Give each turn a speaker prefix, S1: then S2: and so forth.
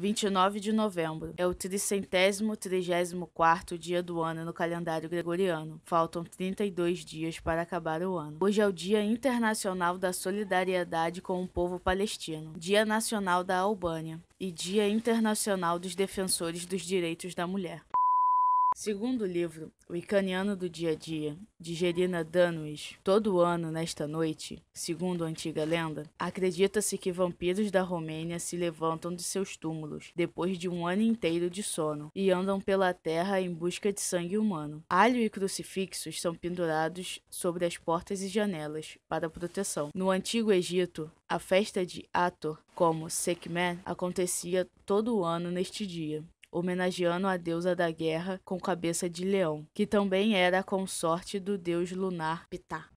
S1: 29 de novembro é o tricentésimo trigésimo quarto dia do ano no calendário gregoriano. Faltam 32 dias para acabar o ano. Hoje é o Dia Internacional da Solidariedade com o Povo Palestino, Dia Nacional da Albânia e Dia Internacional dos Defensores dos Direitos da Mulher. Segundo livro, O Icaniano do Dia a Dia, de Gerina Danwich, todo ano nesta noite, segundo a antiga lenda, acredita-se que vampiros da Romênia se levantam de seus túmulos depois de um ano inteiro de sono e andam pela terra em busca de sangue humano. Alho e crucifixos são pendurados sobre as portas e janelas para proteção. No antigo Egito, a festa de Ator, como Sekhmet, acontecia todo ano neste dia homenageando a deusa da guerra com cabeça de leão, que também era a consorte do deus lunar Ptah.